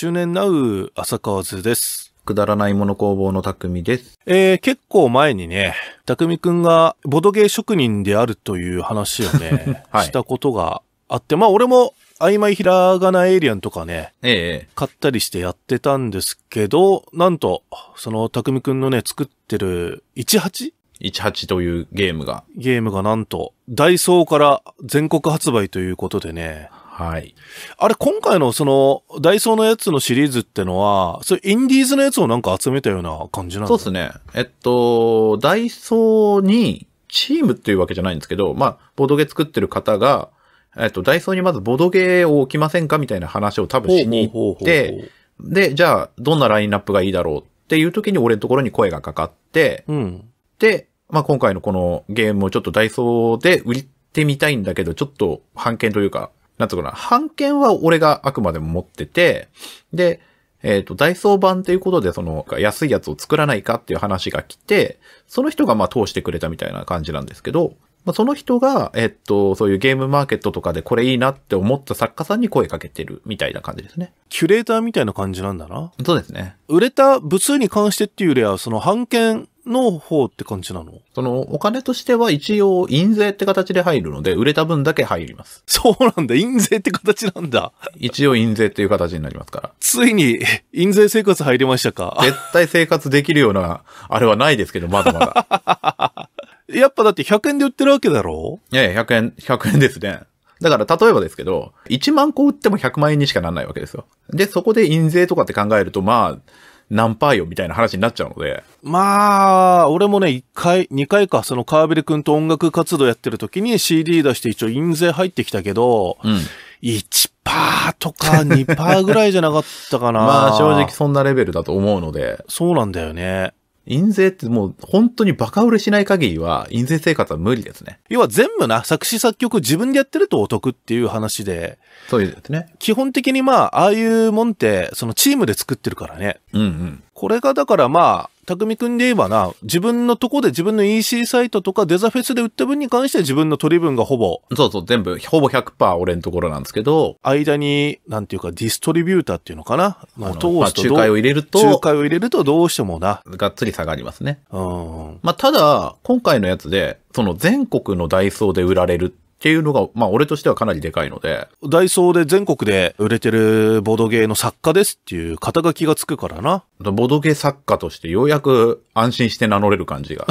中年ナウ、浅川図です。くだらないもの工房の匠です。えー、結構前にね、匠くんがボドゲー職人であるという話をね、はい、したことがあって、まあ俺も曖昧ひらがなエイリアンとかね、ええ、買ったりしてやってたんですけど、なんと、その匠くんのね、作ってる 18? 18というゲームが。ゲームがなんと、ダイソーから全国発売ということでね。はい。あれ、今回のその、ダイソーのやつのシリーズってのは、それインディーズのやつをなんか集めたような感じなんそうですね。えっと、ダイソーに、チームっていうわけじゃないんですけど、まあ、ボドゲ作ってる方が、えっと、ダイソーにまずボドゲを置きませんかみたいな話を多分しに行って、で、じゃあ、どんなラインナップがいいだろうっていう時に俺のところに声がかかって、うん、で、まあ、今回のこのゲームをちょっとダイソーで売ってみたいんだけど、ちょっと判件というか、なんうかな、版権は俺があくまでも持ってて、で、えっ、ー、と、ダイソー版っていうことで、その、安いやつを作らないかっていう話が来て、その人がまあ通してくれたみたいな感じなんですけど、まあ、その人が、えっ、ー、と、そういうゲームマーケットとかでこれいいなって思った作家さんに声かけてるみたいな感じですね。キュレーターみたいな感じなんだな。そうですね。売れた部数に関してっていうよりは、その版権の方って感じなのその、お金としては一応、印税って形で入るので、売れた分だけ入ります。そうなんだ。印税って形なんだ。一応、印税っていう形になりますから。ついに、印税生活入りましたか絶対生活できるような、あれはないですけど、まだまだ。やっぱだって100円で売ってるわけだろいやいや、100円、100円ですね。だから、例えばですけど、1万個売っても100万円にしかならないわけですよ。で、そこで印税とかって考えると、まあ、何パーよみたいな話になっちゃうので。まあ、俺もね、一回、二回か、その川辺君と音楽活動やってる時に CD 出して一応印税入ってきたけど、うん、1パーとか2 パーぐらいじゃなかったかな。まあ正直そんなレベルだと思うので。そうなんだよね。印税ってもう本当にバカ売れしない限りは、印税生活は無理ですね。要は全部な、作詞作曲自分でやってるとお得っていう話で。そうですね。基本的にまあ、ああいうもんって、そのチームで作ってるからね。うんうん。これがだからまあ、匠くんで言えばな、自分のとこで自分の EC サイトとかデザフェスで売った分に関しては自分の取り分がほぼ。そうそう、全部、ほぼ100%俺のところなんですけど。間に、なんていうか、ディストリビューターっていうのかなの通すと、まあ、仲介を入れると。仲介を入れるとどうしてもな。がっつり下がりますね。うん。まあ、ただ、今回のやつで、その全国のダイソーで売られるっていうのが、まあ俺としてはかなりでかいので。ダイソーで全国で売れてるボードゲーの作家ですっていう肩書きがつくからな。ボードゲー作家としてようやく安心して名乗れる感じが。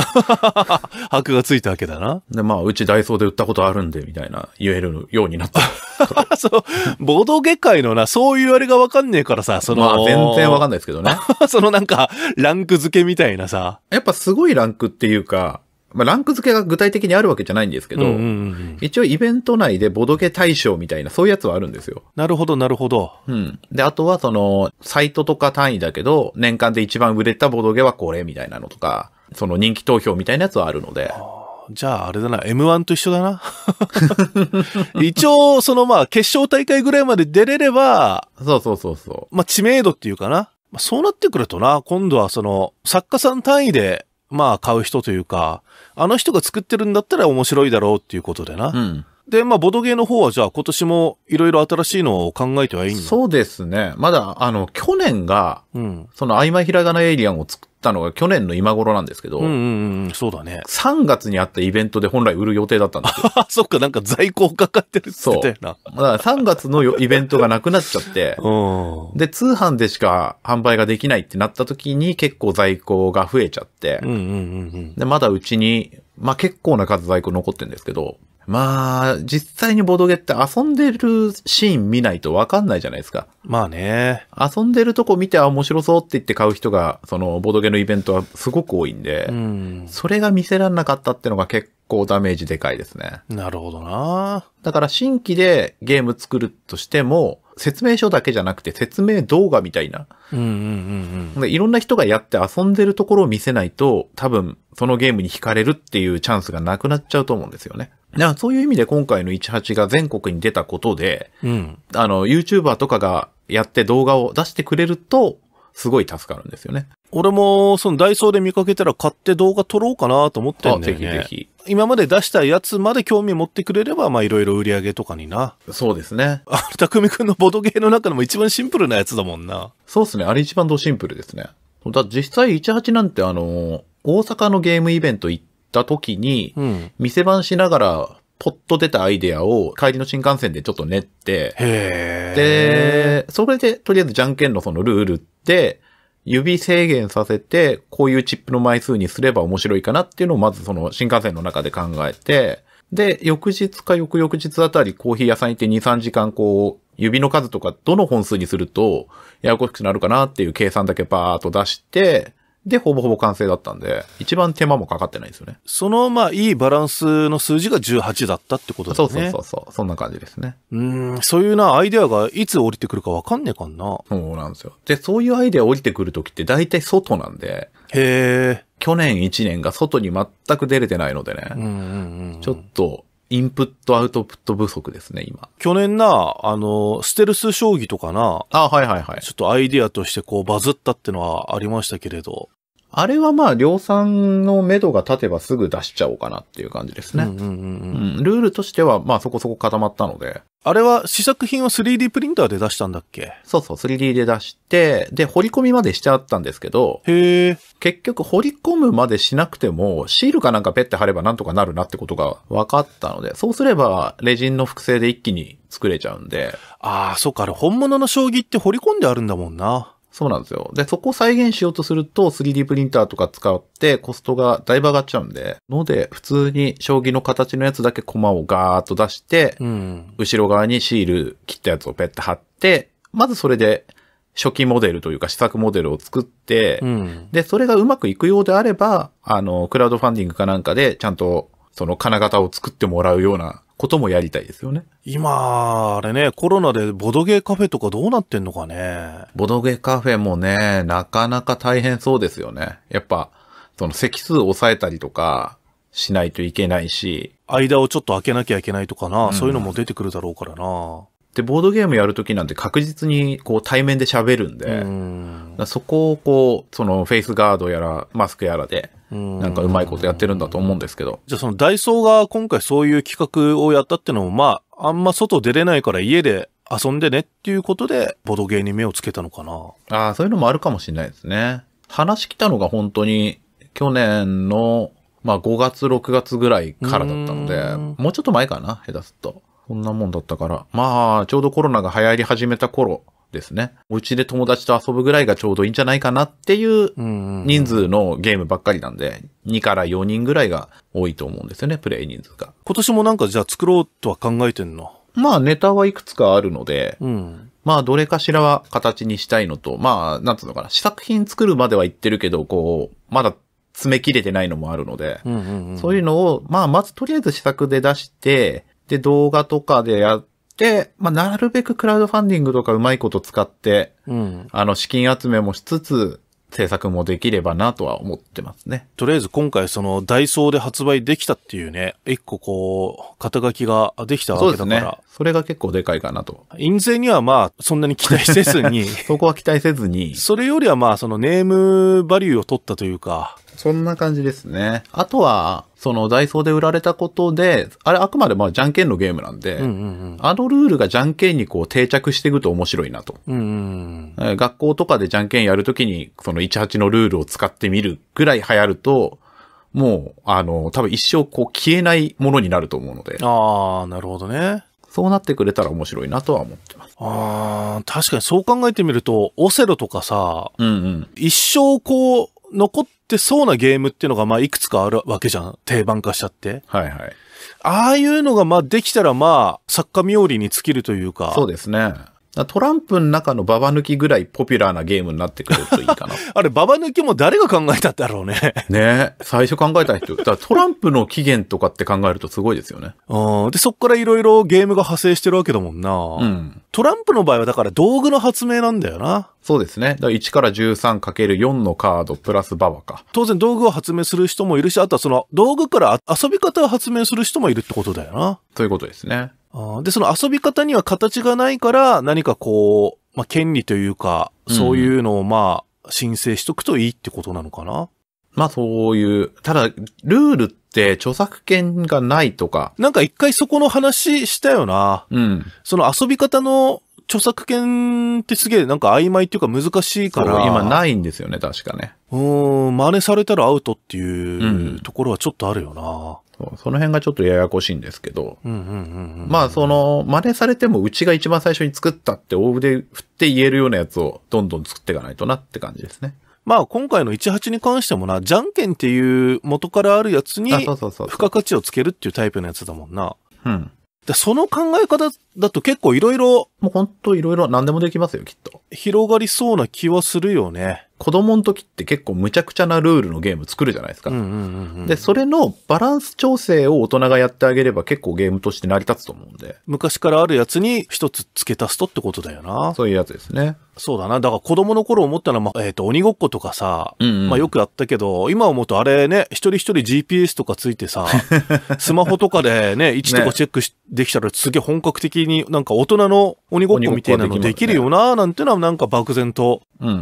箔がついたわけだな。で、まあうちダイソーで売ったことあるんで、みたいな言えるようになった。そう、ボードゲ界のな、そういうあれがわかんねえからさ、その。まあ全然わかんないですけどね。そのなんか、ランク付けみたいなさ。やっぱすごいランクっていうか、まあ、ランク付けが具体的にあるわけじゃないんですけど、うんうんうん、一応イベント内でボドゲ対象みたいな、そういうやつはあるんですよ。なるほど、なるほど。うん。で、あとはその、サイトとか単位だけど、年間で一番売れたボドゲはこれみたいなのとか、その人気投票みたいなやつはあるので。じゃああれだな、M1 と一緒だな。一応、そのまあ、決勝大会ぐらいまで出れれば、そうそうそうそう。まあ、知名度っていうかな。まそうなってくるとな、今度はその、作家さん単位でまあ買う人というか、あの人が作ってるんだったら面白いだろうっていうことでな。うんで、まあ、ボドゲーの方はじゃあ今年もいろいろ新しいのを考えてはいいんそうですね。まだ、あの、去年が、うん、その曖昧ひらがなエイリアンを作ったのが去年の今頃なんですけど、うんうんうん、そうだね。3月にあったイベントで本来売る予定だったんですよ。そっか、なんか在庫を抱えてるってってよな。そう。だから3月のイベントがなくなっちゃって、うん、で、通販でしか販売ができないってなった時に結構在庫が増えちゃって、うんうんうんうん、で、まだうちに、まあ、結構な数在庫残ってるんですけど、まあ、実際にボドゲって遊んでるシーン見ないとわかんないじゃないですか。まあね。遊んでるとこ見て、あ、面白そうって言って買う人が、その、ボドゲのイベントはすごく多いんで、うん、それが見せられなかったってのが結構ダメージでかいですね。なるほどなだから新規でゲーム作るとしても、説明書だけじゃなくて説明動画みたいな。うんうんうんうん。いろんな人がやって遊んでるところを見せないと、多分そのゲームに惹かれるっていうチャンスがなくなっちゃうと思うんですよね。そういう意味で今回の18が全国に出たことで、うん、あの、YouTuber とかがやって動画を出してくれると、すごい助かるんですよね。俺も、そのダイソーで見かけたら買って動画撮ろうかなと思ってんだよね。ぜひぜひ。今まで出したやつまで興味持ってくれれば、まあいろいろ売り上げとかにな。そうですね。あく匠くんのボドゲーの中でも一番シンプルなやつだもんな。そうですね。あれ一番ドシンプルですね。だ実際18なんてあの、大阪のゲームイベント行った時に、うん、店番しながら、ポッと出たアイデアを帰りの新幹線でちょっと練って、で、それでとりあえずじゃんけんのそのルールって、指制限させて、こういうチップの枚数にすれば面白いかなっていうのをまずその新幹線の中で考えて、で、翌日か翌々日あたりコーヒー屋さん行って2、3時間こう、指の数とかどの本数にするとややこしくなるかなっていう計算だけバーっと出して、で、ほぼほぼ完成だったんで、一番手間もかかってないんですよね。その、まあ、いいバランスの数字が18だったってことですね。そうそうそうそう。そんな感じですね。うん、そういうな、アイデアがいつ降りてくるかわかんねえかんな。そうなんですよ。で、そういうアイデア降りてくるときって大体外なんで。へえ。去年1年が外に全く出れてないのでね。うんうんうん、ちょっと、インプットアウトプット不足ですね、今。去年な、あの、ステルス将棋とかな、あ、はいはいはい。ちょっとアイディアとしてこうバズったってのはありましたけれど、あれはまあ、量産の目処が立てばすぐ出しちゃおうかなっていう感じですね。ルールとしては、まあそこそこ固まったので。あれは試作品を 3D プリンターで出したんだっけそうそう、3D で出して、で、掘り込みまでしちゃったんですけど、へ結局掘り込むまでしなくても、シールかなんかペッて貼ればなんとかなるなってことが分かったので、そうすれば、レジンの複製で一気に作れちゃうんで。ああ、そうか、あれ本物の将棋って掘り込んであるんだもんな。そうなんですよ。で、そこを再現しようとすると 3D プリンターとか使ってコストがだいぶ上がっちゃうんで、ので、普通に将棋の形のやつだけコマをガーッと出して、うん、後ろ側にシール切ったやつをペッて貼って、まずそれで初期モデルというか試作モデルを作って、うん、で、それがうまくいくようであれば、あの、クラウドファンディングかなんかでちゃんとその金型を作ってもらうようなこともやりたいですよね。今、あれね、コロナでボドゲーカフェとかどうなってんのかね。ボドゲーカフェもね、なかなか大変そうですよね。やっぱ、その席数を抑えたりとかしないといけないし。間をちょっと開けなきゃいけないとかな、うん、そういうのも出てくるだろうからな。で、ボードゲームやるときなんて確実にこう対面で喋るんで、んそこをこう、そのフェイスガードやら、マスクやらで、なんかうまいことやってるんだと思うんですけど。じゃあそのダイソーが今回そういう企画をやったっていうのも、まあ、あんま外出れないから家で遊んでねっていうことで、ボードゲーに目をつけたのかな。ああ、そういうのもあるかもしれないですね。話来たのが本当に、去年の、まあ5月、6月ぐらいからだったので、もうちょっと前かな、下手すっと。そんなもんだったから。まあ、ちょうどコロナが流行り始めた頃ですね。お家で友達と遊ぶぐらいがちょうどいいんじゃないかなっていう人数のゲームばっかりなんで、2から4人ぐらいが多いと思うんですよね、プレイ人数が。今年もなんかじゃあ作ろうとは考えてんのまあネタはいくつかあるので、うん、まあどれかしらは形にしたいのと、まあなんつうのかな、試作品作るまでは言ってるけど、こう、まだ詰め切れてないのもあるので、うんうんうん、そういうのを、まあまずとりあえず試作で出して、で、動画とかでやって、まあ、なるべくクラウドファンディングとかうまいこと使って、うん、あの、資金集めもしつつ、制作もできればなとは思ってますね。とりあえず今回そのダイソーで発売できたっていうね、一個こう、肩書きができたわけだから。そうですね。それが結構でかいかなと。印税にはまあ、そんなに期待せずに。そこは期待せずに。それよりはまあ、そのネームバリューを取ったというか、そんな感じですね。あとは、そのダイソーで売られたことで、あれあくまでまあじゃんけんのゲームなんで、うんうんうん、あのルールがじゃんけんにこう定着していくと面白いなと。うんうん、学校とかでじゃんけんやるときに、その18のルールを使ってみるぐらい流行ると、もう、あの、多分一生こう消えないものになると思うので。ああ、なるほどね。そうなってくれたら面白いなとは思ってます。ああ、確かにそう考えてみると、オセロとかさ、うんうん、一生こう、残ってそうなゲームっていうのが、まあ、いくつかあるわけじゃん。定番化しちゃって。はいはい。ああいうのが、まあ、できたら、まあ、作家冥利に尽きるというか。そうですね。トランプの中のババ抜きぐらいポピュラーなゲームになってくれるといいかな。あれ、ババ抜きも誰が考えたんだろうね。ね最初考えた人。だトランプの起源とかって考えるとすごいですよね。うん。で、そっからいろいろゲームが派生してるわけだもんな。うん。トランプの場合はだから道具の発明なんだよな。そうですね。だから1から 13×4 のカードプラスババか。当然道具を発明する人もいるし、あとはその道具から遊び方を発明する人もいるってことだよな。ということですね。で、その遊び方には形がないから、何かこう、まあ、権利というか、そういうのをまあ、申請しとくといいってことなのかな、うん、まあ、そういう、ただ、ルールって著作権がないとか。なんか一回そこの話したよな。うん。その遊び方の著作権ってすげえなんか曖昧っていうか難しいから。今ないんですよね、確かね。うん、真似されたらアウトっていうところはちょっとあるよな。その辺がちょっとややこしいんですけど、まあその、真似されてもうちが一番最初に作ったって大腕振って言えるようなやつをどんどん作っていかないとなって感じですね。まあ今回の18に関してもな、じゃんけんっていう元からあるやつに、付加価値をつけるっていうタイプのやつだもんな。うん。で、その考え方だと結構いろいろ。もうほんといろいろ何でもできますよ、きっと。広がりそうな気はするよね。子供の時って結構むちゃくちゃなルールのゲーム作るじゃないですか。で、それのバランス調整を大人がやってあげれば結構ゲームとして成り立つと思うんで。昔からあるやつに一つ付け足すとってことだよな。そういうやつですね。そうだな。だから子供の頃思ったのは、まあ、えっ、ー、と、鬼ごっことかさ、うんうん、まあよくやったけど、今思うとあれね、一人一人 GPS とかついてさ、スマホとかでね、位置とかチェックし、ね、できたらすげえ本格的になんか大人の鬼ごっこみたいなのできるよな、なんてのはなんか漠然と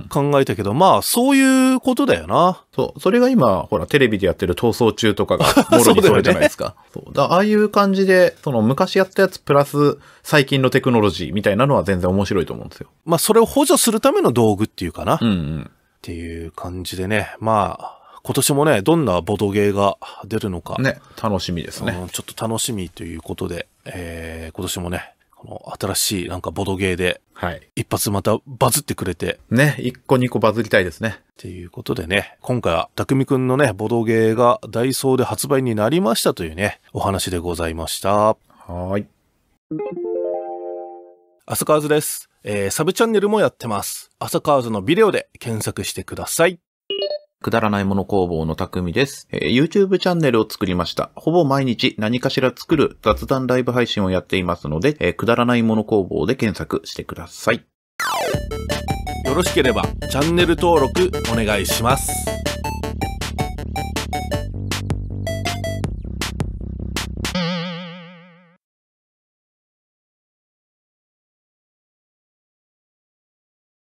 考えたけど、うん、まあそういうことだよな。そう。それが今、ほら、テレビでやってる逃走中とかが、もろにそれじゃないですか。そう,、ね、そうだああいう感じで、その昔やったやつプラス最近のテクノロジーみたいなのは全然面白いと思うんですよ。まあそれを補助するための道具っていうかな。うんうん。っていう感じでね。まあ、今年もね、どんなボドゲーが出るのか。ね、楽しみですね。うん、ちょっと楽しみということで、えー、今年もね、この新しいなんかボドゲーで、はい。一発またバズってくれて。ね、一個二個バズりたいですね。ということでね、今回はたくみくんのね、ボドゲーがダイソーで発売になりましたというね、お話でございました。はい。浅川図です。えー、サブチャンネルもやってます。カーズのビデオで検索してください。くだらないもの工房の匠です、えー、YouTube チャンネルを作りました。ほぼ毎日何かしら作る雑談ライブ配信をやっていますので、えー、くだらないもの工房で検索してください。よろしければチャンネル登録お願いします。